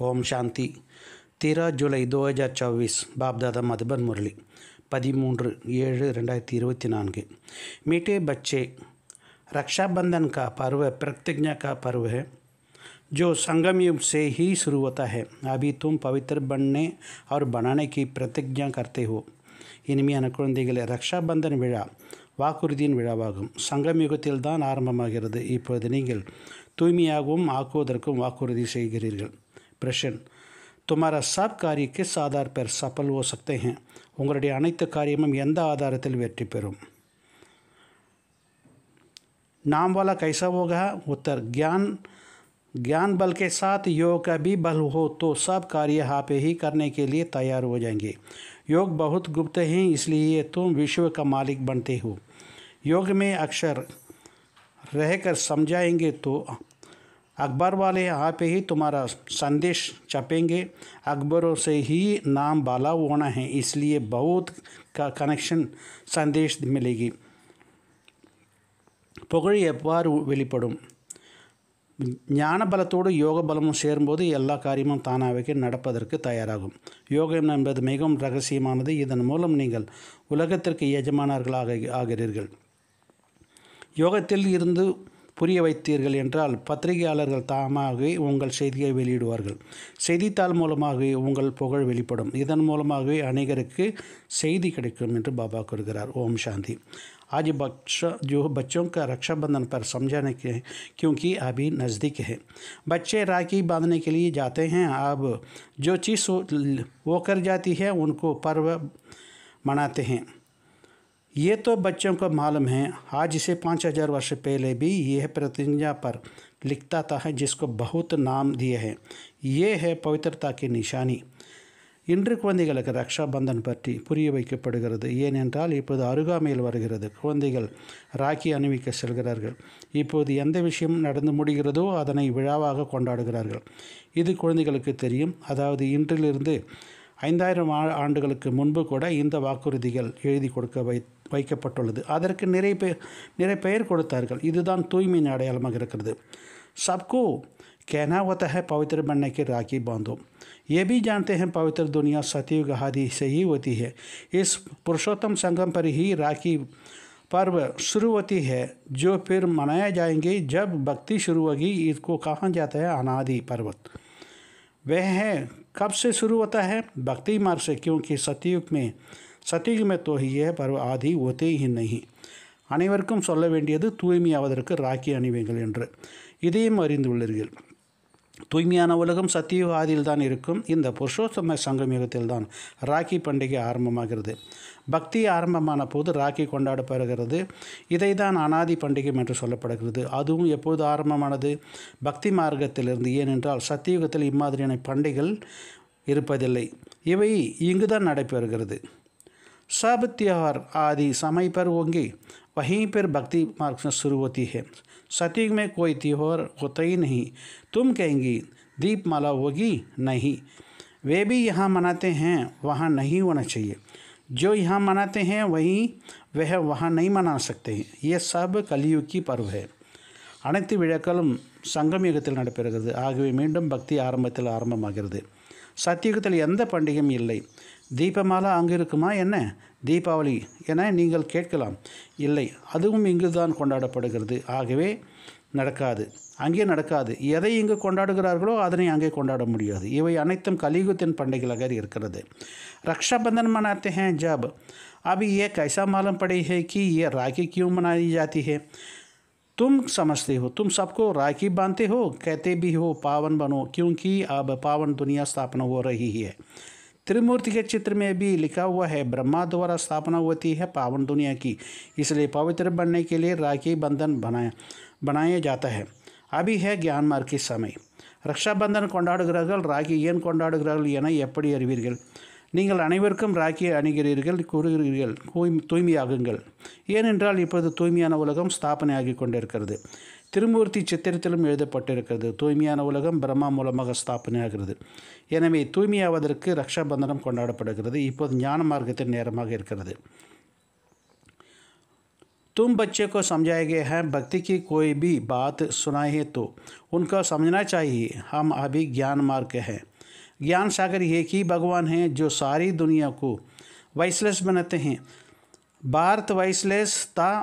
ओम शांति तेरह जुलाई दो हजार चौबीस बापदादा मधुबन मुरली पदमूं रि इत न मीठे बच्चे रक्षाबंधन का पर्व प्रतिज्ञा का पर्व है जो संगम युग से ही शुरू होता है अभी तुम पवित्र बनने और बनाने की प्रतिज्ञा करते हो इनमें अनुंद रक्षाबंधन विन विम संगम युगान आरंभ इन तूम आकोद वाक्री प्रश्न तुम्हारा सब कार्य किस आधार पर सफल हो सकते हैं उंगे அனைத்து காரியமும் எந்த ஆதாரத்தில் नाम वाला कैसा होगा उत्तर ज्ञान ज्ञान बल के साथ योग का भी बल हो तो सब कार्य आप पे ही करने के लिए तैयार हो जाएंगे योग बहुत गुप्त हैं इसलिए तुम विश्व का मालिक बनते हो योग में अक्षर रहकर समझाएंगे तो अखबार वाले आप ही तुम्हारा संदेश छपेंगे अखबारों से ही नाम बाला होना है इसलिए बहुत का கனெக்ஷன் சந்தேஷ் மிலேகி புகழ் எவ்வாறு வெளிப்படும் ஞான பலத்தோடு யோக பலமும் சேரும்போது எல்லா காரியமும் தானாகவே நடப்பதற்கு தயாராகும் யோகம் என்பது மிகவும் ரகசியமானது இதன் மூலம் நீங்கள் உலகத்திற்கு எஜமானார்களாக ஆகிறீர்கள் யோகத்தில் இருந்து पुरी वै तीर्थरेंनறல் பத்திரிகையாளர்கள் தாமாகவே உங்கள் செய்திவே வெளியிடுவார்கள் செய்தி தாල් மூலமாகவே உங்கள் புகழ் வெளிப்படும் இதன் மூலமாகவே अनेருக்கு செய்தி கிடைக்கும் என்று பாபா கூறுகிறார் ஓம் ಶಾಂತಿ आज बक्ष जो बच्चों का रक्षाबंधन पर समझाने के क्योंकि अभी नजदीक है बच्चे राखी बांधने के लिए जाते हैं अब जो चीज वो कर जाती है उनको पर्व मनाते हैं ये तो बच्चों को मालूम है आज इसे पाँच हजार वर्ष पहले भी यह प्रतिज्ञा पर लिखता था है जिसको बहुत नाम दिए हैं ये है பவித்திரதா கி நிஷானி இன்று குழந்தைகளுக்கு ரக்ஷாபந்தன் பற்றி புரிய வைக்கப்படுகிறது ஏனென்றால் இப்போது அருகாமையில் வருகிறது குழந்தைகள் ராக்கி அணிவிக்க செல்கிறார்கள் இப்போது எந்த விஷயம் நடந்து முடிகிறதோ அதனை விழாவாக கொண்டாடுகிறார்கள் இது குழந்தைகளுக்கு தெரியும் அதாவது இன்றிலிருந்து 1000 ವರ್ಷಗಳ ಹಿಂದಕಲೂ ಮುಂಭೂ ಕೂಡ ಈ ದ್ವಾಕುರಿதிகள் ಇಲ್ಲಿದಿ ಕೊಡಕ ಪೈಕ ಪಟ್ಟುಳದು ಅದಕ್ಕೆ ನೇರ ನೇರ ಪೇರ್ ಕೊಟ್ಟಾರ್ಗಳು ಇದು தான் ತುಯ್ಮಿನ ಅಡಯಲಮಗ ಇರಕರುದು ಸಬ್ಕೋ ಕೆನಾ ವಾತಾ ಹೈ ಪವಿತ್ರ ಬನ್ನೈ ಕೆ ರಾಕಿ ಬಂದು ಏಬಿ ಜಾನ್ತೆ ಹೈ ಪವಿತ್ರ ದುನಿಯಾ ಸತ್ಯ ಗಹದಿ ಸಹೀವತಿ ಹೈ ಇಸ್ ಪುರುಷೋತಮ ಸಂಗಂ ಪರಿಹಿ ರಾಕಿ ಪರ್ವ ಶುರುವತಿ ಹೈ ಜೋ ಫಿರ್ ಮನಾಯಾ ಜಾಯೆಂಗಿ ಜಬ್ ಭಕ್ತಿ ಶುರುವಾಗಿ ಇತ್ಕೋ ಕಾಹಂ ಜಾತಾ ಹೈ ಅನಾದಿ ಪರ್ವತ್ ವೇಹ कब से शुरू होता है भक्ति मार्ग से क्योंकि सतयुग में सतयुग में तो ही यह पर्व आदि होते ही नहीं अनेवरक्कुम तूयम वेंडियदु राखी अणिवेंगल एंड्रु इदैयुम தூய்மையான உலகம் சத்தியவாதியில் தான் இருக்கும் இந்த புருஷோத்தம சங்கமிகத்தில் தான் ராக்கி பண்டிகை ஆரம்பமாகிறது பக்தி ஆரம்பமான போது ராக்கி கொண்டாடப்படுகிறது இதை தான் அனாதி பண்டிகை என்று சொல்லப்படுகிறது அதுவும் எப்போது ஆரம்பமானது பக்தி மார்க்கத்திலிருந்து ஏனென்றால் சத்தியுகத்தில் இம்மாதிரியான பண்டிகைகள் இருப்பதில்லை இவை இங்கு தான் நடைபெறுகிறது சாபத்தியார் ஆதி சமைப்பர் ஓங்கி पर பக்தி மார்க்ஸ் पर सती में कोई त्योहार होता ही नहीं तुम कहेंगी दीपमाला होगी नहीं वे भी यहाँ मनाते हैं वहाँ नहीं होना चाहिए जो यहाँ मनाते हैं वहीं वह वहाँ नहीं मना सकते हैं ये सब कलियुग की पर्व है அனைத்து விழாக்களும் சங்கம் யுகத்தில் நடைபெறுகிறது ஆகவே மீண்டும் பக்தி ஆரம்பத்தில் ஆரம்பமாகிறது சத்தியுகத்தில் எந்த பண்டிகையும் இல்லை தீபமாலா அங்கு இருக்குமா என்ன தீபாவளி என நீங்கள் கேட்கலாம் இல்லை அதுவும் இங்கு தான் கொண்டாடப்படுகிறது ஆகவே நடக்காது அங்கே நடக்காது எதை இங்கு கொண்டாடுகிறார்களோ அதனை அங்கே கொண்டாட முடியாது இவை அனைத்தும் கலியுகத்தின் பண்டிகைகளாக இருக்கிறது ரக்ஷாபந்தன் மனாத்தேன் ஜாப் அபி ஏ கைசா மாலம் मालूम ஏ है கியூ மனாதி ஜாத்திகே तुम समझते हो तुम सबको राखी बांधते हो कहते भी हो पावन बनो क्योंकि अब पावन दुनिया स्थापना हो रही है त्रिमूर्ति के चित्र में भी लिखा हुआ है ब्रह्मा द्वारा स्थापना होती है पावन दुनिया की इसलिए पवित्र बनने के लिए राखी बंधन बनाया बनाया जाता है अभी ಅಭಿ ಹೇ ಗ್ಯಾನ್ಮಾರ್ಕಿ ಸಮಯ ರಕ್ಷಾಬಂಧನ ಕೊಂಡಾಡುಗ್ರಹಗಳು ರಾಗಿ ಏನು ಕೊಂಡಾಡುಗ್ರಹಗಳು ಏನೋ ಎಪ್ಪಡಿ ಅರಿವೀರ್ಗಳು நீங்கள் அனைவருக்கும் ராக்கியை அணிகிறீர்கள் கூறுகிறீர்கள் தூய்மையாகுங்கள் ஏனென்றால் இப்போது தூய்மையான உலகம் ஸ்தாபனையாகி கொண்டிருக்கிறது திருமூர்த்தி சித்திரத்திலும் எழுதப்பட்டிருக்கிறது தூய்மையான உலகம் பிரம்மா மூலமாக ஸ்தாபனையாகிறது எனவே தூய்மையாவதற்கு ரக்ஷாபந்தனம் கொண்டாடப்படுகிறது இப்போது ஞான மார்க்கத்தின் நேரமாக இருக்கிறது தும் பச்சே கோ சம்ஜாயகே ஹேம் பக்திக்கு भक्ति की कोई भी बात सुनाए तो उनका समझना चाहिए हम अभी ज्ञान ज्ञान सागर एक ही भगवान हैं जो सारी दुनिया को वाइसलेस बनाते हैं भारत वाइसलेस था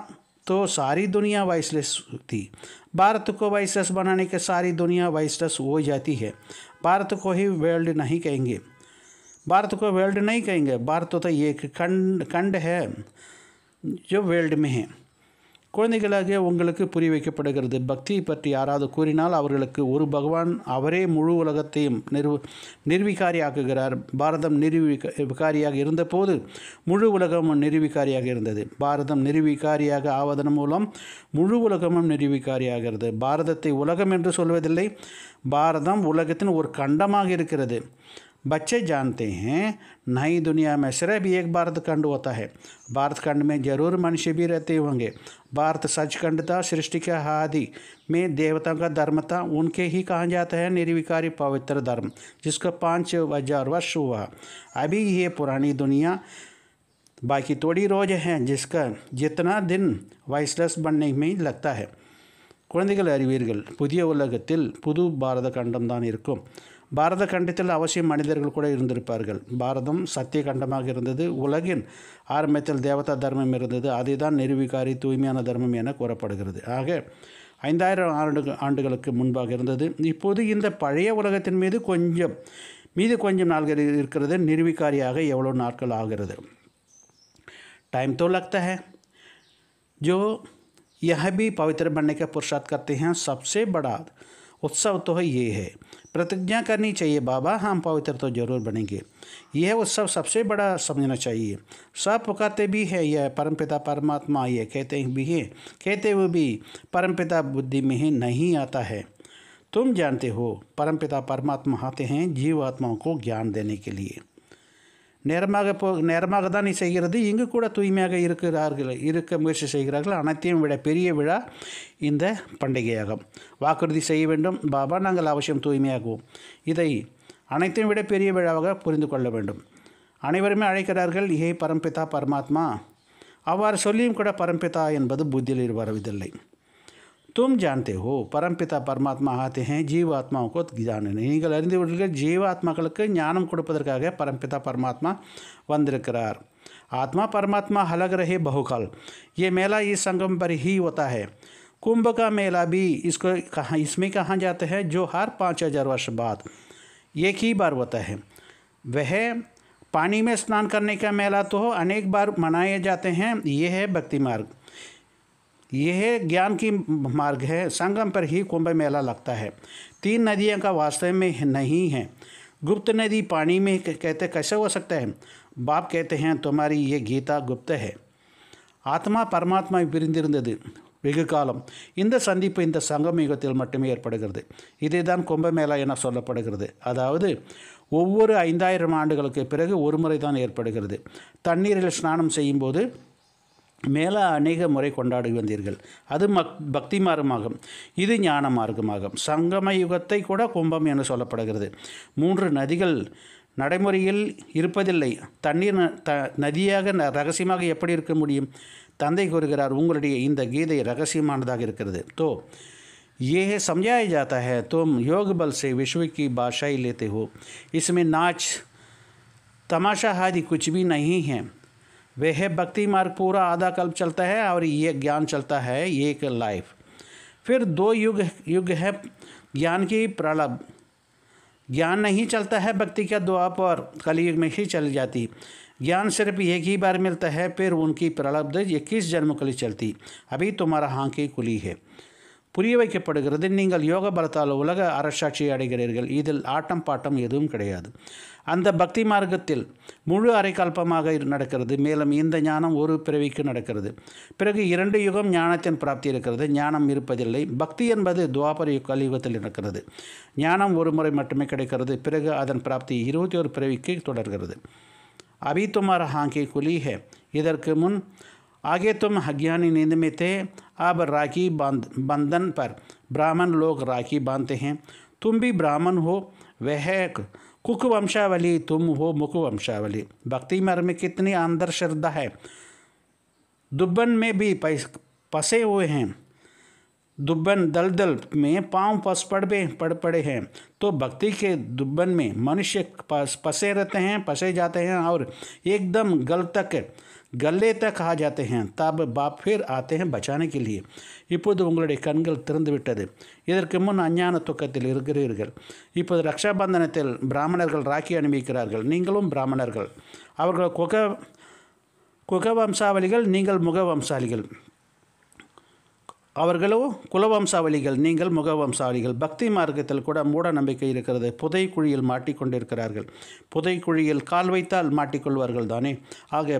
तो सारी दुनिया वाइसलेस थी भारत को वाइसलेस बनाने के सारी दुनिया वॉइसलेस हो जाती है भारत को ही वर्ल्ड नहीं कहेंगे भारत को वर्ल्ड नहीं कहेंगे भारत तो एक खंड खंड है जो वर्ल्ड में है குழந்தைகளாக உங்களுக்கு புரிய வைக்கப்படுகிறது பக்தியை பற்றி யாராவது கூறினால் அவர்களுக்கு ஒரு பகவான் அவரே முழு உலகத்தையும் நிர்வ நிர்வீகாரியாக்குகிறார் பாரதம் நிர்வீகாரியாக இருந்தபோது முழு உலகமும் நிர்வீகாரியாக இருந்தது பாரதம் நிர்வீகாரியாக ஆவதன் மூலம் முழு உலகமும் நிர்வீகாரியாகிறது பாரதத்தை உலகம் என்று சொல்வதில்லை பாரதம் உலகத்தின் ஒரு கண்டமாக இருக்கிறது बच्चे जानते हैं नई दुनिया में सिर्फ एक भारतखंड होता है भारतखंड में जरूर मनुष्य भी रहते होंगे भारत सचखंड था सृष्टि के आदि में देवताओं का धर्म था उनके ही कहा जाता है निर्विकारी पवित्र धर्म जिसका पाँच हजार वर्ष हुआ अभी ये पुरानी दुनिया बाकी थोड़ी रोज है जिसका जितना दिन वाइसलेस बनने में लगता है குழந்தைகள் அறிவீர்கள் புதிய உலகத்தில் புது பாரத கண்டம்தான் இருக்கும் பாரத கண்டத்தில் அவசியம் மனிதர்கள் கூட இருந்திருப்பார்கள் பாரதம் சத்திய கண்டமாக இருந்தது உலகின் ஆரம்பத்தில் தேவதா தர்மம் இருந்தது அதுதான் நிருவிகாரி தூய்மையான தர்மம் என கூறப்படுகிறது ஆக ஐந்தாயிரம் ஆண்டு ஆண்டுகளுக்கு முன்பாக இருந்தது இப்போது இந்த பழைய உலகத்தின் மீது கொஞ்சம் மீது கொஞ்சம் நாள்கள் இருக்கிறது நிருவிகாரியாக எவ்வளோ நாட்கள் ஆகிறது டைம் तो லக்த है जो यह भी पवित्र बनने का पुरुषार्थ उत्सव तो है ये है प्रतिज्ञा करनी चाहिए बाबा हम पवित्र तो जरूर बनेंगे यह उत्सव सबसे बड़ा समझना चाहिए सब पुकारते भी है यह परमपिता परमात्मा यह कहते भी हैं कहते हुए भी परमपिता बुद्धि में ही नहीं आता है तुम जानते हो परमपिता परमात्मा आते हैं जीव आत्माओं को ज्ञान देने के लिए நேரமாக போ நேரமாக தான் நீ செய்கிறது இங்கு கூட தூய்மையாக இருக்கிறார்கள் இருக்க முயற்சி செய்கிறார்கள் அனைத்தையும் விட பெரிய விழா இந்த பண்டிகையாகும் வாக்குறுதி செய்ய வேண்டும் பாபா நாங்கள் அவசியம் தூய்மையாகுவோம் இதை அனைத்தையும் விட பெரிய விழாவாக புரிந்து கொள்ள வேண்டும் அனைவருமே அழைக்கிறார்கள் ஏ பரம்பிதா பரமாத்மா அவ்வாறு சொல்லியும் கூட பரம்பிதா என்பது புத்தியில் வருவதில்லை तुम जानते हो परमात्मा आते हैं जीवात्माओं को जानने நீங்கள் जीवात्मा ज्ञानम ஜீவாத்மாக்களுக்கு ஞானம் கொடுப்பதற்காக பரம்பிதா பரமாத்மா வந்திருக்கிறார் आत्मा परमात्मा अलग रहे बहुकाल ये मेला इस संगम पर ही होता है कुंभ का मेला भी इसको कहा इसमें कहा जाते हैं जो हर पाँच हजार वर्ष बाद एक ही बार होता है वह पानी में स्नान करने का मेला तो अनेक बार मनाए जाते हैं यह है भक्ति मार्ग यह ज्ञान की मार्ग है संगम पर ही कुंभ मेला लगता है तीन नदियां का वास्तव में नहीं है गुप्त नदी पानी में कहते कैसे हो सकता है बाप कहते हैं तुम्हारी ये गीता गुप्त है ஆத்மா பரமாத்மா பிரிந்திருந்தது வெகு காலம் இந்த சந்திப்பு இந்த சங்கம் யுகத்தில் மட்டுமே ஏற்படுகிறது இதே தான் கும்பமேளா என சொல்லப்படுகிறது அதாவது ஒவ்வொரு ஐந்தாயிரம் ஆண்டுகளுக்கு பிறகு ஒரு முறை தான் ஏற்படுகிறது தண்ணீரில் ஸ்நானம் செய்யும்போது மேலே அநேக முறை கொண்டாடி வந்தீர்கள் அது மக் பக்தி மார்க்கமாகும் இது ஞான மார்க்கமாகும் சங்கம யுகத்தை கூட கும்பம் என சொல்லப்படுகிறது மூன்று நதிகள் நடைமுறையில் இருப்பதில்லை தண்ணீர் த நதியாக ரகசியமாக எப்படி இருக்க முடியும் தந்தை கூறுகிறார் உங்களுடைய இந்த கீதை ரகசியமானதாக இருக்கிறது தோ ஏ சம்ஜாய ஜாத்தாக தோம் तुम योग बल பாஷா विश्व की बादशाही நாச் தமாஷா ஹாதி नाच तमाशा आदि वे है भक्ति मार्ग पूरा आधा कल्प चलता है और ये ज्ञान चलता है ये एक लाइफ फिर दो युग युग है ज्ञान की प्रलभ ज्ञान नहीं चलता है भक्ति का द्वाप और कलयुग में ही चली जाती ज्ञान सिर्फ एक ही बार मिलता है फिर उनकी प्रलब्ध इक्कीस जन्म कली चलती अभी तुम्हारा हाँ की कुली है புரிய வைக்கப்படுகிறது நீங்கள் யோக பலத்தால் உலக அரசாட்சியை அடைகிறீர்கள் இதில் ஆட்டம் பாட்டம் எதுவும் கிடையாது அந்த பக்தி மார்க்கத்தில் முழு அரைக்கல்பமாக நடக்கிறது மேலும் இந்த ஞானம் ஒரு பிறவிக்கு நடக்கிறது பிறகு இரண்டு யுகம் ஞானத்தின் பிராப்தி இருக்கிறது ஞானம் இருப்பதில்லை பக்தி என்பது துவாபர கலியுகத்தில் நடக்கிறது ஞானம் ஒரு முறை மட்டுமே கிடைக்கிறது பிறகு அதன் பிராப்தி இருபத்தி ஒரு பிறவிக்கு தொடர்கிறது அபிதுமார் ஹாங்கே ஹாங்கி இதற்கு முன் आगे तुम अज्ञानी नींद में थे अब राखी बांध बंधन पर ब्राह्मण लोग राखी बांधते हैं तुम भी ब्राह्मण हो वह कुक वंशावली तुम हो मुख वंशावली भक्ति मर्म में कितनी आंदर श्रद्धा है दुब्बन में भी पसे हुए हैं दुब्बन दलदल में पांव पस पड़ पे पड़ पड़े हैं तो भक्ति के दुब्बन में मनुष्य पसे रहते हैं पसे जाते हैं और एकदम गल तक கல்லே த காஜாத்தேன் ஜாத்தே பாப் ஃபேர் ஆத்தேன் ஹேன் பச்சானே இப்போது உங்களுடைய கண்கள் திறந்துவிட்டது இதற்கு முன் அஞ்ஞான துக்கத்தில் இருக்கிறீர்கள் இப்போது ரக்ஷாபந்தனத்தில் பிராமணர்கள் ராக்கி அனுபவிக்கிறார்கள் நீங்களும் பிராமணர்கள் அவர்கள் குக குகவம்சாவளிகள் நீங்கள் முகவம்சாலிகள் அவர்களோ குலவம்சாவளிகள் நீங்கள் முகவம்சாவளிகள் பக்தி மார்க்கத்தில் கூட மூட நம்பிக்கை இருக்கிறது புதை குழியில் மாட்டிக்கொண்டிருக்கிறார்கள் புதை குழியில் கால் வைத்தால் மாட்டிக்கொள்வார்கள் தானே ஆக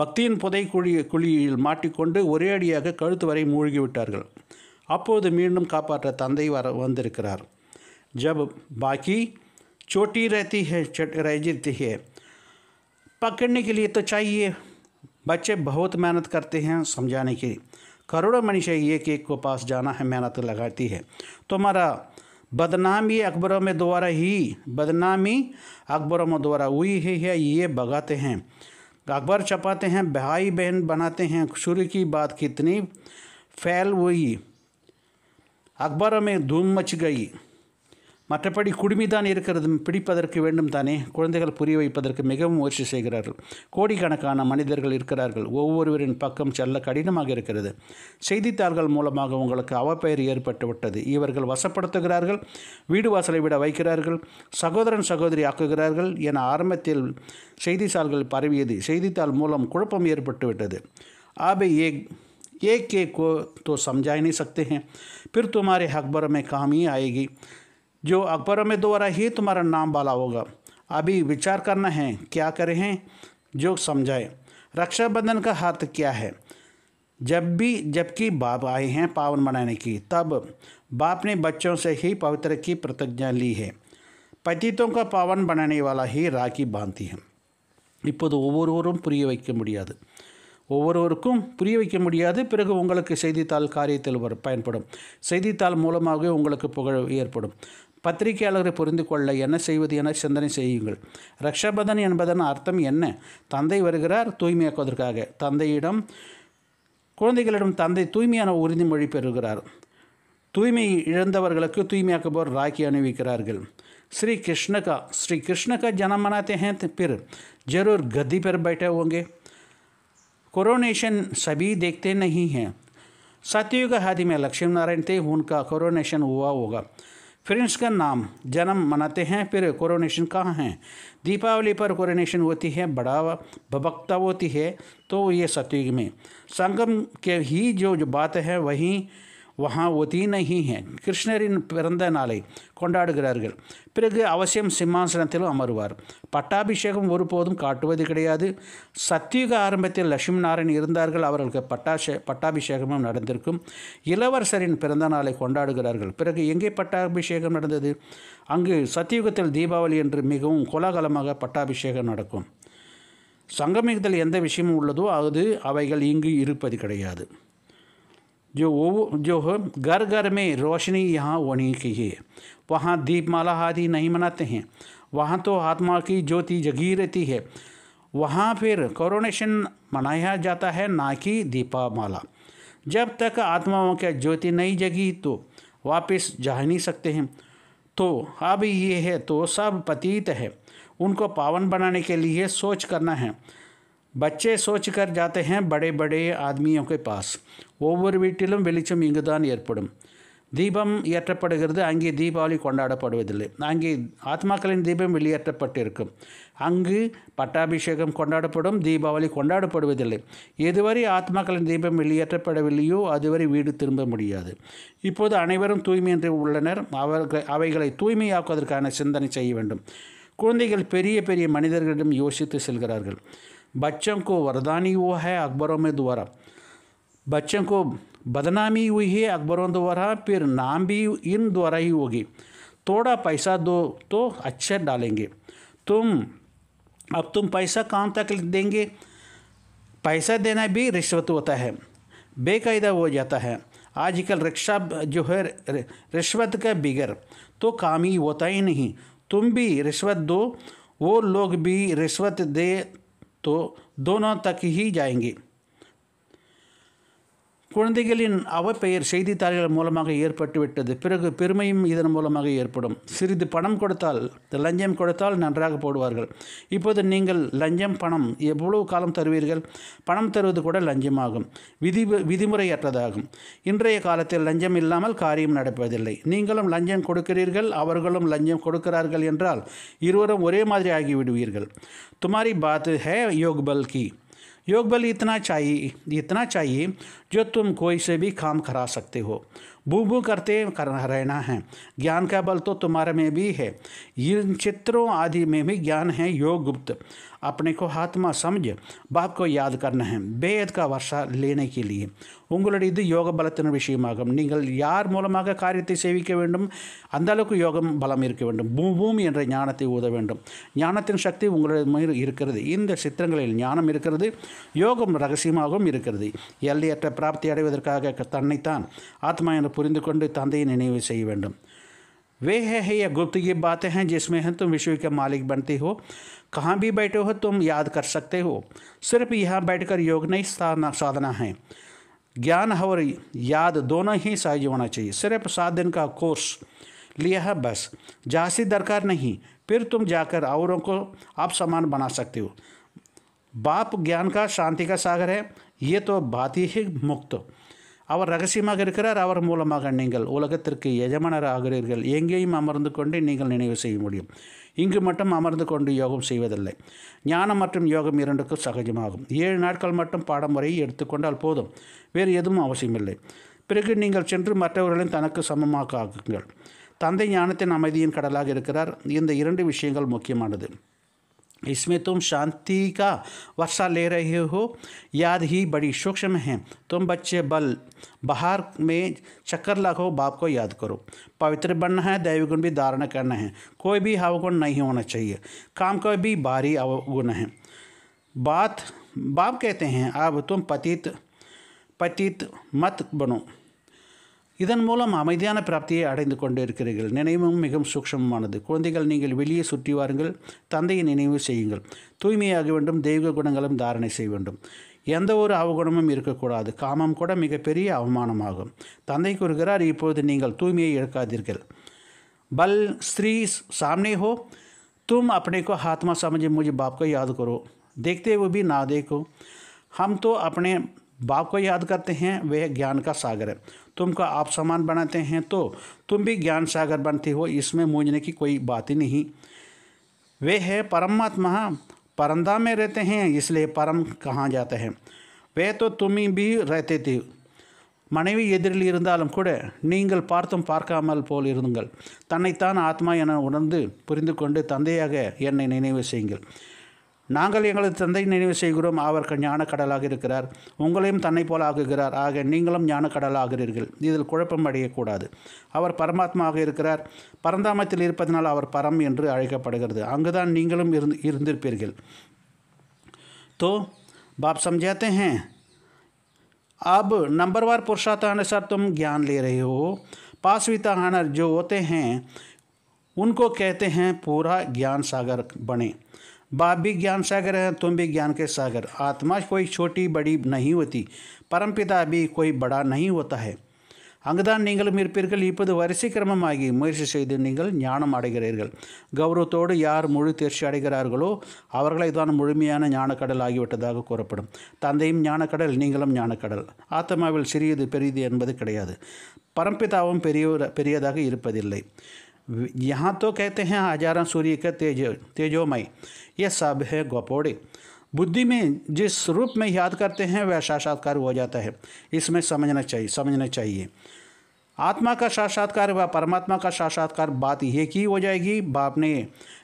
பக்தியின் புதை குழி குழியில் மாட்டிக்கொண்டு ஒரே அடியாக கழுத்து வரை மூழ்கிவிட்டார்கள் அப்போது மீண்டும் காப்பாற்ற தந்தை வர வந்திருக்கிறார் ஜப் பாக்கி சோட்டி रहती है रह जाती है पकड़ने के लिए तो चाहिए बच्चे करोड़ों मनुष्य एक एक को पास जाना है मेहनत लगाती है तुम्हारा तो बदनामी अकबरों में द्वारा ही बदनामी अकबरों में द्वारा हुई ही है ये भगाते हैं अकबर छपाते हैं भाई बहन बनाते हैं शुरू की बात कितनी फैल हुई अकबरों में धूम मच गई மற்றபடி தான் இருக்கிறது பிடிப்பதற்கு வேண்டும் தானே குழந்தைகள் புரிய வைப்பதற்கு மிகவும் முயற்சி செய்கிறார்கள் கோடிக்கணக்கான மனிதர்கள் இருக்கிறார்கள் ஒவ்வொருவரின் பக்கம் செல்ல கடினமாக இருக்கிறது செய்தித்தாள்கள் மூலமாக உங்களுக்கு அவப்பெயர் ஏற்பட்டுவிட்டது இவர்கள் வசப்படுத்துகிறார்கள் வீடு வாசலை விட வைக்கிறார்கள் சகோதரன் சகோதரி ஆக்குகிறார்கள் என ஆரம்பத்தில் செய்தித்தாள்கள் பரவியது செய்தித்தாள் மூலம் குழப்பம் ஏற்பட்டுவிட்டது ஆபை ஏ ஏ கே கோ தோ சம்ஜாயினி ही பிற்துமாரி सकते हैं फिर जो अकबरों में द्वारा ही तुम्हारा नाम वाला होगा अभी विचार करना है क्या करे हैं जो समझाए रक्षाबंधन का हाथ क्या है जब भी जबकि बाप आए हैं पावन मनाने की तब बाप ने बच्चों से ही पवित्र की प्रतिज्ञा ली है पतितों का पावन बनाने वाला ही राखी बांधती है இப்போது ஒவ்வொருவரும் புரிய வைக்க முடியாது ஒவ்வொருவருக்கும் புரிய வைக்க முடியாது பிறகு உங்களுக்கு செய்தித்தாள் காரியத்தில் பயன்படும் செய்தித்தாள் மூலமாகவே உங்களுக்கு புகழ் ஏற்படும் पत्रिका allegory புரிந்துகொள்ள என்ன செய்வது என சிந்தனை செய்யுங்கள் രക്ഷபதன் 80 ன் அர்த்தம் என்ன தந்தை வருகிறார் தூய்மையாகவதற்காக தந்தையும் குழந்தைகளும் தந்தை தூய்மையான உருதி மகி பெறுகிறார் தூய்மை எழுந்தவர்களுக்கு தூய்மையாக போர் ராக்கி அணிவிக்கிறார்கள் శ్రీ கிருஷ்ணका श्री कृष्ण का जन्म नाते हैं फिर जरूर गद्दी पर बैठे होंगे కరోనేషన్ सभी देखते नहीं हैं सतयुग आदि में लक्ष्मण नारायण थे उनका కరోనేషన్ हुआ होगा फिर इसका नाम जन्म मनाते हैं फिर कोरोनेशन कहाँ हैं दीपावली पर कोरोनेशन होती है बड़ा भबकता होती है तो ये सतयुग में संगम के ही जो जो बात है वहीं வஹா ஒதீனஹி ஹே கிருஷ்ணரின் பிறந்த நாளை கொண்டாடுகிறார்கள் பிறகு அவசியம் சிம்மாசனத்திலும் அமருவார் பட்டாபிஷேகம் ஒருபோதும் காட்டுவது கிடையாது சத்தியுக ஆரம்பத்தில் லட்சுமி நாராயண் இருந்தார்கள் அவர்களுக்கு பட்டாஷே பட்டாபிஷேகமும் நடந்திருக்கும் இளவரசரின் பிறந்த நாளை கொண்டாடுகிறார்கள் பிறகு எங்கே பட்டாபிஷேகம் நடந்தது அங்கு சத்தியுகத்தில் தீபாவளி என்று மிகவும் கோலாகலமாக பட்டாபிஷேகம் நடக்கும் சங்கமிகத்தில் எந்த விஷயமும் உள்ளதோ அது அவைகள் இங்கு இருப்பது கிடையாது जो वो जो घर घर में रोशनी यहाँ होनी की है वहाँ दीपमाला आदि नहीं मनाते हैं वहाँ तो आत्मा की ज्योति जगी रहती है वहाँ फिर कोरोनेशन मनाया जाता है ना कि दीपामाला जब तक आत्माओं की ज्योति नहीं जगी तो वापस जा नहीं सकते हैं तो अब ये है तो सब पतीत है उनको पावन बनाने के लिए सोच करना है बच्चे सोच कर जाते हैं बड़े बड़े आदमियों के पास ஒவ்வொரு வீட்டிலும் வெளிச்சம் இங்கு தான் ஏற்படும் தீபம் ஏற்றப்படுகிறது அங்கே தீபாவளி கொண்டாடப்படுவதில்லை அங்கே ஆத்மாக்களின் தீபம் வெளியேற்றப்பட்டிருக்கும் அங்கு பட்டாபிஷேகம் கொண்டாடப்படும் தீபாவளி கொண்டாடப்படுவதில்லை எதுவரை ஆத்மாக்களின் தீபம் வெளியேற்றப்படவில்லையோ அதுவரை வீடு திரும்ப முடியாது இப்போது அனைவரும் தூய்மையின்றி உள்ளனர் அவர்கள் அவைகளை தூய்மையாக்குவதற்கான சிந்தனை செய்ய வேண்டும் குழந்தைகள் பெரிய பெரிய மனிதர்களிடம் யோசித்து செல்கிறார்கள் பச்சம் கோ வரதானி ஹே அக்பரோ துவாரா बच्चों को बदनामी हुई है अकबरों द्वारा फिर नाम भी इन द्वारा ही होगी थोड़ा पैसा दो तो अच्छा डालेंगे तुम अब तुम पैसा कहाँ तक देंगे पैसा देना भी रिश्वत होता है बेकायदा हो जाता है आजकल रिक्शा जो है रिश्वत का बिगर तो काम ही होता ही नहीं तुम भी रिश्वत दो वो लोग भी रिश्वत दे तो दोनों तक ही जाएंगे குழந்தைகளின் அவப்பெயர் செய்தித்தாள்கள் மூலமாக ஏற்பட்டுவிட்டது பிறகு பெருமையும் இதன் மூலமாக ஏற்படும் சிறிது பணம் கொடுத்தால் லஞ்சம் கொடுத்தால் நன்றாக போடுவார்கள் இப்போது நீங்கள் லஞ்சம் பணம் எவ்வளவு காலம் தருவீர்கள் பணம் தருவது கூட லஞ்சமாகும் விதி விதிமுறையற்றதாகும் இன்றைய காலத்தில் லஞ்சம் இல்லாமல் காரியம் நடப்பதில்லை நீங்களும் லஞ்சம் கொடுக்கிறீர்கள் அவர்களும் லஞ்சம் கொடுக்கிறார்கள் என்றால் இருவரும் ஒரே மாதிரி ஆகிவிடுவீர்கள் துமாரி பாத் ஹே யோக் பல்கி योग बल इतना चाहिए इतना चाहिए जो तुम कोई से भी काम करा सकते हो भू भू करते कर रहना है ज्ञान का बल तो तुम्हारे में भी है इन चित्रों आदि में भी ज्ञान है योग गुप्त अपने को ஆத்மா சமஜ் பாப் கோ யாத் கர்ண பேயத்கா வர்ஷா லேனை கிளியே உங்களுடைய இது யோக பலத்தின் விஷயமாகும் நீங்கள் யார் மூலமாக காரியத்தை சேவிக்க வேண்டும் அந்த அளவுக்கு யோகம் பலம் இருக்க வேண்டும் பூமி என்ற ஞானத்தை ஊத வேண்டும் ஞானத்தின் சக்தி உங்களுடைய இருக்கிறது இந்த சித்திரங்களில் ஞானம் இருக்கிறது யோகம் ரகசியமாகவும் இருக்கிறது எல்லையற்ற பிராப்தி அடைவதற்காக தன்னைத்தான் ஆத்மா என்ற புரிந்து கொண்டு தந்தையை நினைவு செய்ய வேண்டும் वे है, है या गुप्त ये बातें हैं जिसमें हैं तुम विश्व के मालिक बनते हो कहाँ भी बैठे हो तुम याद कर सकते हो सिर्फ यहाँ बैठकर योग नहीं साधना है ज्ञान और याद दोनों ही सहज होना चाहिए सिर्फ सात दिन का कोर्स लिया है बस जासी दरकार नहीं फिर तुम जाकर औरों को आप समान बना सकते हो बाप ज्ञान का शांति का सागर है ये तो बात ही मुक्त அவர் ரகசியமாக இருக்கிறார் அவர் மூலமாக நீங்கள் உலகத்திற்கு எஜமானர் ஆகிறீர்கள் எங்கேயும் அமர்ந்து கொண்டு நீங்கள் நினைவு செய்ய முடியும் இங்கு மட்டும் அமர்ந்து கொண்டு யோகம் செய்வதில்லை ஞானம் மற்றும் யோகம் இரண்டுக்கும் சகஜமாகும் ஏழு நாட்கள் மட்டும் முறையை எடுத்துக்கொண்டால் போதும் வேறு எதுவும் அவசியமில்லை பிறகு நீங்கள் சென்று மற்றவர்களையும் தனக்கு சமமாக ஆகுங்கள் தந்தை ஞானத்தின் அமைதியின் கடலாக இருக்கிறார் இந்த இரண்டு விஷயங்கள் முக்கியமானது इसमें तुम शांति का वर्षा ले रहे हो याद ही बड़ी सूक्ष्म है तुम बच्चे बल बाहर में चक्कर लगाओ बाप को याद करो पवित्र बनना है दैवी गुण भी धारण करना है कोई भी अवगुण नहीं होना चाहिए काम का भी भारी अवगुण है बात बाप कहते हैं अब तुम पतित पतित मत बनो இதன் மூலம் அமைதியான பிராப்தியை அடைந்து கொண்டிருக்கிறீர்கள் இருக்கிறீர்கள் நினைவும் மிகவும் சூக்ஷமமானது குழந்தைகள் நீங்கள் வெளியே சுற்றி வாருங்கள் தந்தையை நினைவு செய்யுங்கள் தூய்மையாக வேண்டும் தெய்வ குணங்களும் தாரணை செய்ய வேண்டும் எந்த ஒரு அவகுணமும் இருக்கக்கூடாது காமம் கூட மிகப்பெரிய அவமானமாகும் தந்தை கூறுகிறார் இப்போது நீங்கள் தூய்மையை இழக்காதீர்கள் பல் ஸ்ரீ சாம்னே ஹோ தும் अपने को சமஜி மூஜி பாப்கோ யாது को தேக்தே உபி देखते हुए भी ना बाप को याद करते हैं वह ज्ञान का सागर है तुमको आप समान बनाते हैं तो तुम भी ज्ञान सागर बनते हो इसमें मूझने की कोई बात ही नहीं वे है परमात्मा परंदा में रहते हैं इसलिए परम कहाँ जाते हैं वे तो तुम्हें भी रहते थे मनवी எதிரில் पार्थ கூட நீங்கள் பார்த்தும் आत्मा போல் இருந்துங்கள் நாங்கள் எங்களது தந்தை நினைவு செய்கிறோம் அவர் ஞான கடலாக இருக்கிறார் உங்களையும் தன்னை போல ஆகுகிறார் ஆக நீங்களும் ஞான கடலாகிறீர்கள் இதில் குழப்பம் அடையக்கூடாது அவர் பரமாத்மாவாக இருக்கிறார் பரந்தாமத்தில் இருப்பதனால் அவர் பரம் என்று அழைக்கப்படுகிறது அங்குதான் நீங்களும் இருந்து இருந்திருப்பீர்கள் தோ பாப் சம்ஜாத்தே हैं अब नंबरवार पुरुषार्थानुसार तुम ज्ञान ले रहे பாஸ்விதா पासविताहानर ஜோ ஓத்தே हैं உன்கோ கேத்தே हैं பூரா கியான் சாகர் பனே बाप भी ज्ञान सागर है तुम भी ज्ञान के सागर आत्मा कोई छोटी बड़ी नहीं होती பரம்பிதா பி கோய் படா நகி ஓத்தா ஹே அங்குதான் நீங்கள் இருப்பீர்கள் இப்போது வரிசை கிரமமாகி முயற்சி செய்து நீங்கள் ஞானம் அடைகிறீர்கள் கௌரவத்தோடு யார் முழு தேர்ச்சி அடைகிறார்களோ அவர்களை தான் முழுமையான ஞானக்கடல் ஆகிவிட்டதாக கூறப்படும் தந்தையும் ஞானக்கடல் நீங்களும் ஞானக்கடல் ஆத்மாவில் சிறியது பெரியது என்பது கிடையாது பரம்பிதாவும் பெரிய பெரியதாக இருப்பதில்லை यहाँ तो कहते हैं हजारा सूर्य का तेज तेजोमय ये सब है गोपोड़े बुद्धि में जिस रूप में याद करते हैं वह साक्षात्कार हो जाता है इसमें समझना चाहिए समझना चाहिए आत्मा का साक्षात्कार व परमात्मा का साक्षात्कार बात यह की हो जाएगी बाप ने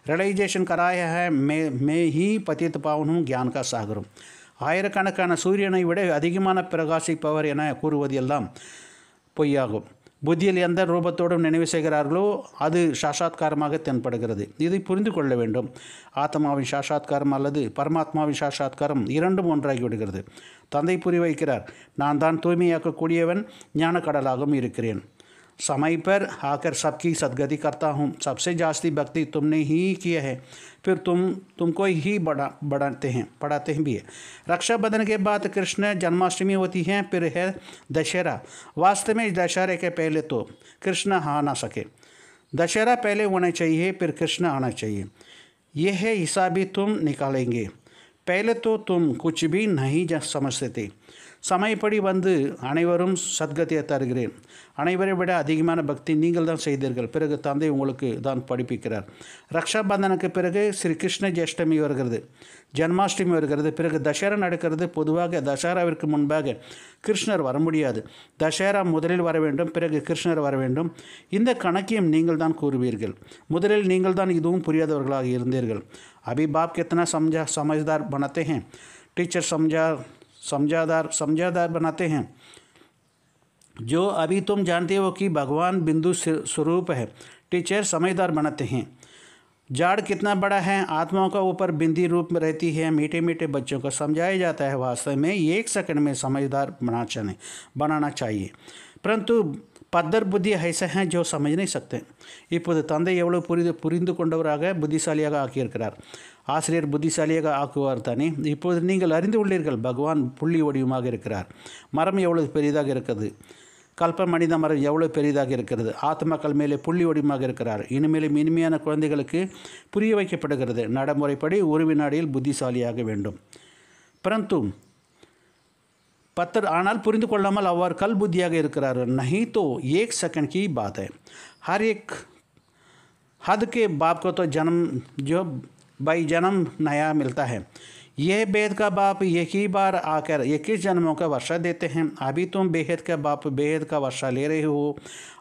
रियलाइजेशन कराया है मैं मैं ही पतित पावन हूँ ज्ञान का सागर आयर ஆயிரக்கணக்கான சூரியனை விட அதிகமான பிரகாசிப்பவர் என கூறுவது எல்லாம் பொய்யாகும் புத்தியில் எந்த ரூபத்தோடும் நினைவு செய்கிறார்களோ அது சாஷாத்காரமாக தென்படுகிறது இதை புரிந்து கொள்ள வேண்டும் ஆத்மாவின் சாஷாத்காரம் அல்லது பரமாத்மாவின் சாஷாத்காரம் இரண்டும் ஒன்றாகிவிடுகிறது தந்தை புரி வைக்கிறார் நான் தான் தூய்மையாக்கக்கூடியவன் ஞான கடலாகவும் இருக்கிறேன் समय पर आकर सबकी सदगति करता हूँ सबसे जास्ती भक्ति तुमने ही किया है फिर तुम तुमको ही बढ़ा बढ़ाते हैं पढ़ाते हैं भी है रक्षाबंधन के बाद कृष्ण जन्माष्टमी होती है फिर है दशहरा वास्तव में दशहरे के पहले तो कृष्ण आ ना सके दशहरा पहले होना चाहिए फिर कृष्ण आना चाहिए यह है हिस्सा भी तुम निकालेंगे पहले तो तुम कुछ भी नहीं समझते थे समय पड़ी बंद அனைவரும் सदगति தருகிறேன் அனைவரை விட அதிகமான பக்தி நீங்கள் தான் செய்தீர்கள் பிறகு தந்தை உங்களுக்கு தான் படிப்பிக்கிறார் ரக்ஷாபந்தனுக்கு பிறகு ஸ்ரீ கிருஷ்ண ஜேஷ்டமி வருகிறது ஜன்மாஷ்டமி வருகிறது பிறகு தசரா நடக்கிறது பொதுவாக தசராவிற்கு முன்பாக கிருஷ்ணர் வர முடியாது தசரா முதலில் வர வேண்டும் பிறகு கிருஷ்ணர் வர வேண்டும் இந்த கணக்கியம் நீங்கள் தான் கூறுவீர்கள் முதலில் நீங்கள் தான் இதுவும் புரியாதவர்களாக இருந்தீர்கள் அபி பாப் கெத்தனா சம்ஜா சமஜ்தார் பனத்தே ஹேன் டீச்சர் சம்ஜா சம்ஜாதார் சம்ஜாதார் बनाते ஹேன் जो अभी तुम जानते हो कि भगवान बिंदु स्वरूप है टीचर समझदार बनाते हैं जाड़ कितना बड़ा है आत्माओं का ऊपर बिंदी रूप में रहती है मीठे मीठे बच्चों को समझाया जाता है वास्तव में एक सेकंड में समझदार बना चाहिए बनाना चाहिए परंतु पद्धर बुद्धि ऐसे हैं जो समझ नहीं सकते इप्पो तंद एवलो पुरीकोक बुद्धिशालिया आकार आसर बुद्धिशालिया आकारे इोद अगवान पुलि वरम एवं पेरीद कल्पमणि नामम एवलो பெரிதாக இருக்கிறது ஆத்மக்கல் மேலே புள்ளி ஓடிமாக இருக்கிறார் இனிமேல் இனிமையான குழந்தைகளுக்கு புரிய வைக்கப்படுகிறது நடமுறைபடி ஊரு விநாடியில் புத்திசாலியாக வேண்டும் परंतु पत्र ஆனால் புரிந்துகொள்ளாமல் அவர் கல் புத்தியாக இருக்கிறார் नाही तो एक सेकंड की बात है हर एक हद के बाप को तो जन्म जो भाई जन्म नया मिलता है यह बेहद का बाप यही बार आकर इक्कीस जन्मों का वर्षा देते हैं अभी तुम बेहद का बाप बेहद का वर्षा ले रहे हो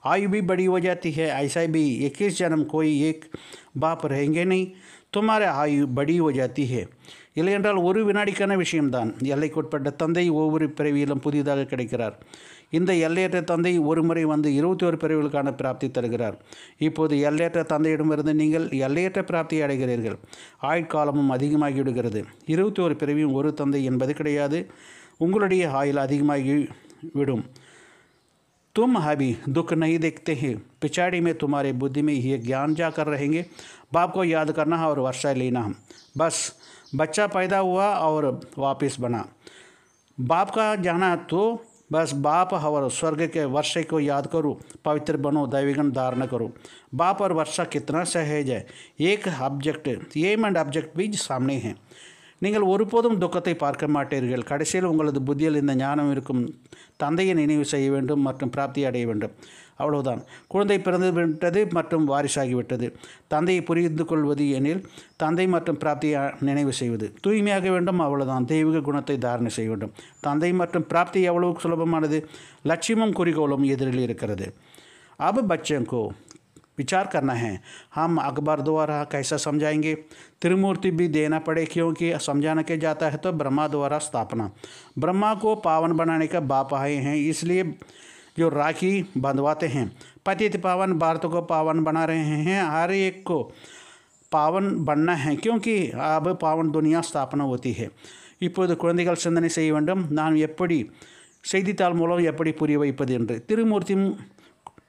आयु भी बड़ी हो जाती है ऐसा भी इक्कीस जन्म कोई एक बाप रहेंगे नहीं तुम्हारे आयु बड़ी हो जाती है इले என்றால் ஒரு வினாடிக்கான விஷயம்தான் எல்லைக்குட்பட்ட தந்தை ஒவ்வொரு பிறவியிலும் இந்த எல்லையற்ற தந்தை ஒருமுறை வந்து இருபத்தி ஒரு பிரிவுகளுக்கான பிராப்தி தருகிறார் இப்போது எல்லையற்ற தந்தையிடமிருந்து நீங்கள் எல்லையற்ற பிராப்தியை அடைகிறீர்கள் ஆயுட்காலமும் அதிகமாகிவிடுகிறது இருபத்தி ஒரு பிறவியும் ஒரு தந்தை என்பது கிடையாது உங்களுடைய ஆயுள் அதிகமாகி விடும் தும் ஹபி துக் நை देखते பிச்சாடி மே துமாரே புத்தி மே ஹிய ये ஜா கர் ரஹேங்கே बाप को याद करना और वर्षा लेना बस बच्चा पैदा हुआ और वापस बना बाप का बस बाप हवर स्वर्ग के वर्षे को याद करो पवित्र बनो दैविगण धारण करो बाप और वर्षा कितना सहज है एक ऑब्जेक्ट एम एंड ऑब्जेक्ट भी सामने हैं நீங்கள் ஒருபோதும் துக்கத்தை பார்க்க மாட்டீர்கள் கடைசியில் உங்களது புத்தியில் இந்த ஞானம் இருக்கும் தந்தையை நினைவு செய்ய வேண்டும் மற்றும் பிராப்தி அடைய வேண்டும் அவ்வளவுதான் குழந்தை பிறந்து விட்டது மற்றும் வாரிசாகிவிட்டது தந்தையை புரிந்து கொள்வது எனில் தந்தை மற்றும் பிராப்தியை நினைவு செய்வது தூய்மையாக வேண்டும் அவ்வளவுதான் தெய்வீக குணத்தை தாரணை செய்ய வேண்டும் தந்தை மற்றும் பிராப்தி எவ்வளவு சுலபமானது லட்சியமும் குறிக்கோளும் எதிரில் இருக்கிறது அப பச்சங்கோ विचार करना है हम अकबर द्वारा कैसा समझाएंगे त्रिमूर्ति भी देना पड़े क्योंकि समझाना के जाता है तो ब्रह्मा द्वारा स्थापना ब्रह्मा को पावन बनाने का बाप आए हैं इसलिए जो राखी बंधवाते हैं पतित पावन भारत को पावन बना रहे हैं हर एक को पावन बनना है क्योंकि अब पावन दुनिया स्थापना होती है இப்போது குழந்தைகள் சிந்தனை से नाम एपड़ी எப்படி செய்தித்தாள் மூலம் எப்படி புரிய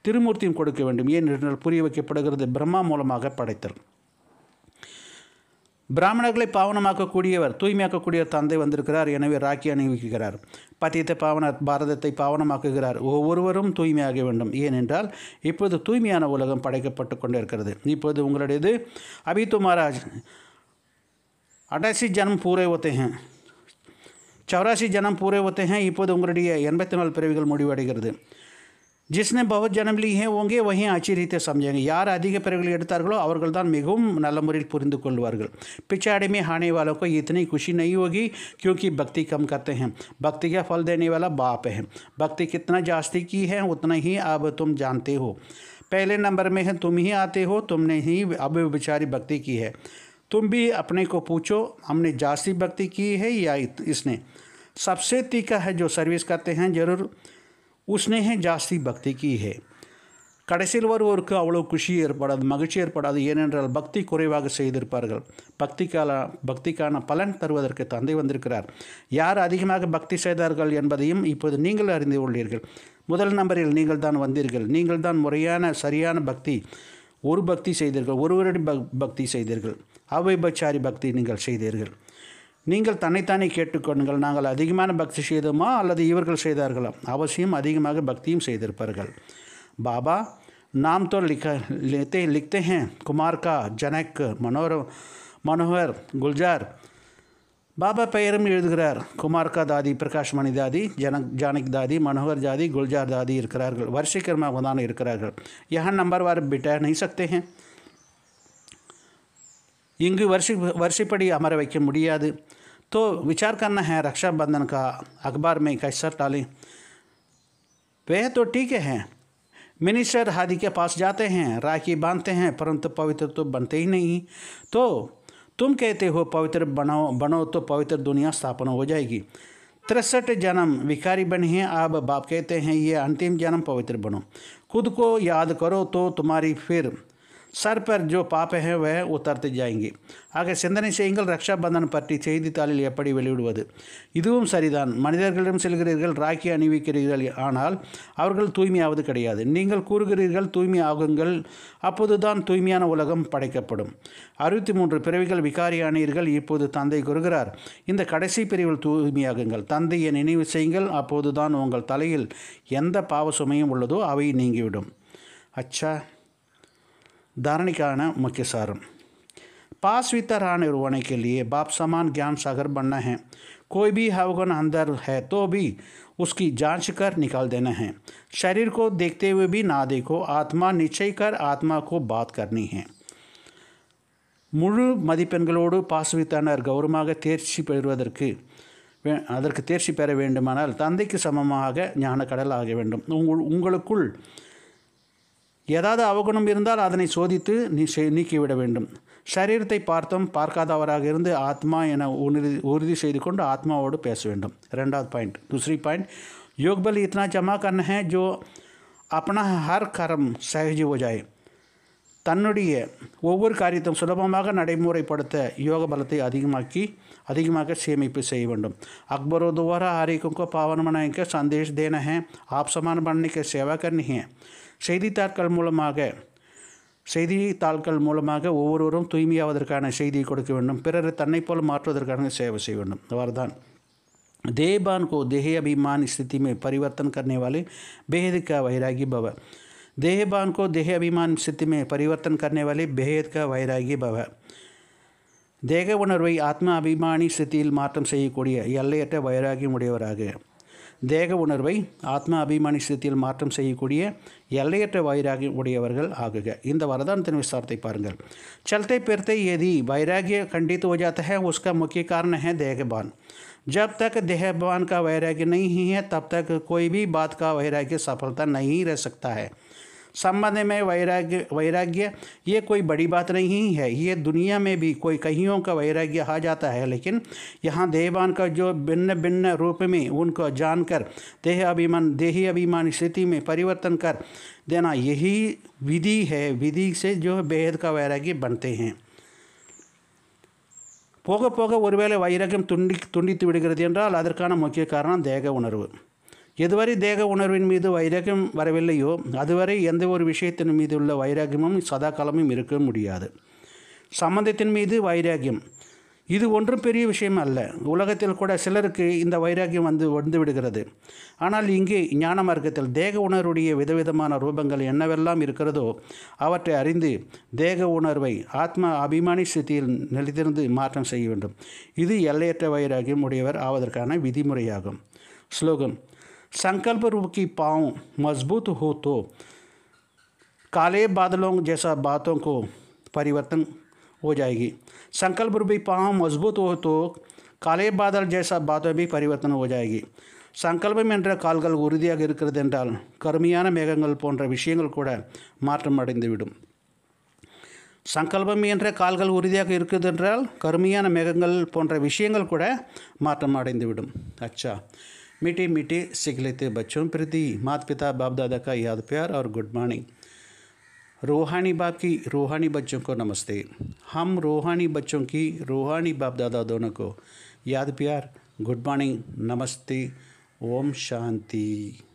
திருமூர்த்தியும் கொடுக்க வேண்டும் ஏனென்றால் புரிய வைக்கப்படுகிறது பிரம்மா மூலமாக படைத்தல் பிராமணர்களை பாவனமாக்கக்கூடியவர் தூய்மையாக்கக்கூடிய தந்தை வந்திருக்கிறார் எனவே ராக்கி அணிவிக்கிறார் பத்தியத்தை பாவன பாரதத்தை பாவனமாக்குகிறார் ஒவ்வொருவரும் தூய்மையாக வேண்டும் ஏனென்றால் இப்போது தூய்மையான உலகம் படைக்கப்பட்டு கொண்டே இருக்கிறது இப்போது உங்களுடையது அபித்து மகாராஜ் அடாசி ஜனம் பூரை ஒத்தையன் சௌராசி ஜனம் பூரை ஒத்தையன் இப்போது உங்களுடைய எண்பத்தி நாலு பிறவிகள் முடிவடைகிறது जिसने बहुत ಜನ ಹೋಂಗೆ ವಹಿ ಆಚರಿತೆ ಸಮಜೆಂಗೆ ಯಾರು ಅಧಿಕ பிறகுகள் எடுத்தார்களோ அவர்கள் தான் மிகவும் நல்ல முறையில் புரிந்து கொள்வார்கள் पिछाड़े में आने वालों को इतनी खुशी नहीं होगी क्योंकि भक्ति कम करते हैं भक्ति का फल देने वाला बाप है भक्ति कितना जास्ती की है उतना ही अब तुम जानते हो पहले नंबर में है तुम ही आते हो तुमने ही अब बेचारी भक्ति की है तुम भी अपने को पूछो हमने जास्ती भक्ति की है या इसने सबसे तीखा है जो सर्विस करते हैं जरूर ಉಸ್ನೇಹೇ ஜாஸ்தி பக்திக்கு ஹே கடைசியில் வருவோருக்கு அவ்வளோ குஷி ஏற்படாது மகிழ்ச்சி ஏற்படாது ஏனென்றால் பக்தி குறைவாக செய்திருப்பார்கள் பக்திக்கால பக்திக்கான பலன் தருவதற்கு தந்தை வந்திருக்கிறார் யார் அதிகமாக பக்தி செய்தார்கள் என்பதையும் இப்போது நீங்கள் அறிந்து கொள்வீர்கள் முதல் நம்பரில் நீங்கள் தான் வந்தீர்கள் நீங்கள் தான் முறையான சரியான பக்தி ஒரு பக்தி செய்தீர்கள் ஒருவரடி பக்தி செய்தீர்கள் அவைபச்சாரி பக்தி நீங்கள் செய்தீர்கள் நீங்கள் தன்னைத்தானே கேட்டுக்கொள்ளுங்கள் நாங்கள் அதிகமான பக்தி செய்தோமா அல்லது இவர்கள் செய்தார்களா அவசியம் அதிகமாக பக்தியும் செய்திருப்பார்கள் பாபா நாம் तो लिखा லித்தே लिखते குமார்கா ஜனக் மனோர மனோகர் குல்ஜார் பாபா பெயரும் எழுதுகிறார் குமார்கா தாதி மணி தாதி ஜனக் ஜானக் தாதி மனோகர் ஜாதி குல்ஜார் தாதி இருக்கிறார்கள் வருஷக்கிரமாக தான் இருக்கிறார்கள் யஹான் நம்பர் வார் பிட்டா नहीं सकते इंगे வருஷ வருஷப்படி अमर वे मुड़िया तो विचार करना है रक्षाबंधन का अखबार में कैसा डालें वह तो ठीक है मिनिस्टर हादी के पास जाते हैं राखी बांधते हैं परंतु पवित्र तो बनते ही नहीं तो तुम कहते हो पवित्र बनाओ बनो तो पवित्र दुनिया स्थापना हो जाएगी तिरसठ जन्म विकारी बने हैं अब बाप कहते हैं ये अंतिम जन्म पवित्र बनो खुद को याद करो तो तुम्हारी फिर சர் பர் ஜோ பாப்பைகள் வே உத்தர்த்து ஜாயங்கி ஆக சிந்தனை செய்யுங்கள் ரக்ஷா பற்றி செய்தித்தாளில் எப்படி வெளியிடுவது இதுவும் சரிதான் மனிதர்களிடம் செல்கிறீர்கள் ராக்கி அணிவிக்கிறீர்கள் ஆனால் அவர்கள் தூய்மையாவது கிடையாது நீங்கள் கூறுகிறீர்கள் தூய்மை ஆகுங்கள் அப்போதுதான் தூய்மையான உலகம் படைக்கப்படும் அறுபத்தி மூன்று பிறவிகள் அணியர்கள் இப்போது தந்தை கூறுகிறார் இந்த கடைசி பிரிவில் தூய்மையாகுங்கள் தந்தையை நினைவு செய்யுங்கள் அப்போதுதான் உங்கள் தலையில் எந்த பாவ சுமையும் உள்ளதோ அவை நீங்கிவிடும் அச்சா धारणिकान मुख्य सारम पास वितर आने रोने के लिए बाप समान ज्ञान सागर बनना है कोई भी हवगन अंदर है तो भी उसकी जांच कर निकाल देना है शरीर को देखते हुए भी ना देखो आत्मा निश्चय कर आत्मा को बात करनी है मुड़ मदिपेणोड़ पास वितर गौरव तेरची पे अर्ची पेर वेमान तंद की समान आगे उ ஏதாவது அவகுணம் இருந்தால் அதனை சோதித்து நீக்கிவிட வேண்டும் சரீரத்தை பார்த்தும் பார்க்காதவராக இருந்து ஆத்மா என உறுதி உறுதி செய்து கொண்டு ஆத்மாவோடு பேச வேண்டும் ரெண்டாவது பாயிண்ட் दूसरी பாயிண்ட் யோக்பல் இத்தனா ஜமா जमा ஜோ है ஹர் கரம் हर कर्म தன்னுடைய ஒவ்வொரு காரியத்தையும் சுலபமாக நடைமுறைப்படுத்த யோக பலத்தை அதிகமாக்கி அதிகமாக சேமிப்பு செய்ய வேண்டும் அக்பரோं துவாரா ஆரிக்கும் को சந்தேஷ் देना है आप समान बनने की செய்தித்தாட்கள் மூலமாக செய்தித்தாள்கள் மூலமாக ஒவ்வொருவரும் தூய்மையாவதற்கான செய்தியை கொடுக்க வேண்டும் பிறர் தன்னை போல் மாற்றுவதற்கான சேவை செய்ய வேண்டும் அவர்தான் தேபான் கோ देह अभिमान स्थिति में परिवर्तन करने वाले बेहद का देहभान को देह अभिमान स्थिति में परिवर्तन करने वाले भेद का वैराग्य भव தேக உணர்வை ஆத்ம அபிமானி ஸ்திதியில் மாற்றம் செய்யக்கூடிய எல்லையற்ற வைராகியம் உடையவராக தேக உணர்வை ஆத்ம அபிமானி ஸ்திதியில் மாற்றம் செய்யக்கூடிய எல்லையற்ற வைராகியம் உடையவர்கள் ஆகுக இந்த वरदान विस्तारத்தை பாருங்கள் चलते फिरते यदि वैराग्य खंडित हो जाता है उसका मुख्य कारण है देहबान जब तक देहबान का वैराग्य नहीं है तब तक कोई भी बात का वैराग्य सफलता नहीं रह सकता है संबंध में वैराग्य वैराग्य ये कोई बड़ी बात नहीं है ये दुनिया में भी कोई कहियों का वैराग्य आ जाता है लेकिन यहाँ देहबान का जो भिन्न भिन्न रूप में उनको जानकर देह अभिमान देही अभिमान स्थिति में परिवर्तन कर देना यही विधि है विधि से जो बेहद का वैराग्य बनते हैं போக போக ஒருவேளை வைரகம் துண்டி துண்டித்து விடுகிறது என்றால் அதற்கான முக்கிய காரணம் தேக உணர்வு எதுவரை தேக உணர்வின் மீது வைராகியம் வரவில்லையோ அதுவரை எந்த ஒரு விஷயத்தின் மீது உள்ள வைராகியமும் சதா காலமும் இருக்க முடியாது சம்மந்தத்தின் மீது வைராகியம் இது ஒன்றும் பெரிய விஷயம் அல்ல உலகத்தில் கூட சிலருக்கு இந்த வைராகியம் வந்து வந்து விடுகிறது ஆனால் இங்கே ஞான மார்க்கத்தில் தேக உணர்வுடைய விதவிதமான ரூபங்கள் என்னவெல்லாம் இருக்கிறதோ அவற்றை அறிந்து தேக உணர்வை ஆத்மா அபிமானி ஸ்திதியில் நிலைத்திருந்து மாற்றம் செய்ய வேண்டும் இது எல்லையற்ற வைராகியம் உடையவர் ஆவதற்கான விதிமுறையாகும் ஸ்லோகம் संकल्प रूप की पाँव मजबूत हो तो काले बादलों जैसा बातों को परिवर्तन हो जाएगी संकल्प रूपी पाँव मजबूत हो तो காலே பாதல் ஜெயசா பாதபி பரிவர்த்தனை ஓஜாகி சங்கல்பம் என்ற கால்கள் உறுதியாக இருக்கிறது என்றால் கருமையான மேகங்கள் போன்ற விஷயங்கள் கூட மாற்றம் அடைந்துவிடும் சங்கல்பம் என்ற கால்கள் உறுதியாக இருக்குது என்றால் கருமையான மேகங்கள் போன்ற விஷயங்கள் கூட மாற்றம் அடைந்துவிடும் அச்சா मीठे मीठे सीख लेते बच्चों प्रति माता पिता बाप दादा का याद प्यार और गुड मॉर्निंग रूहानी बाप की रूहानी बच्चों को नमस्ते हम रूहानी बच्चों की रूहानी बाप दादा दोनों को याद प्यार गुड मॉर्निंग नमस्ते ओम शांति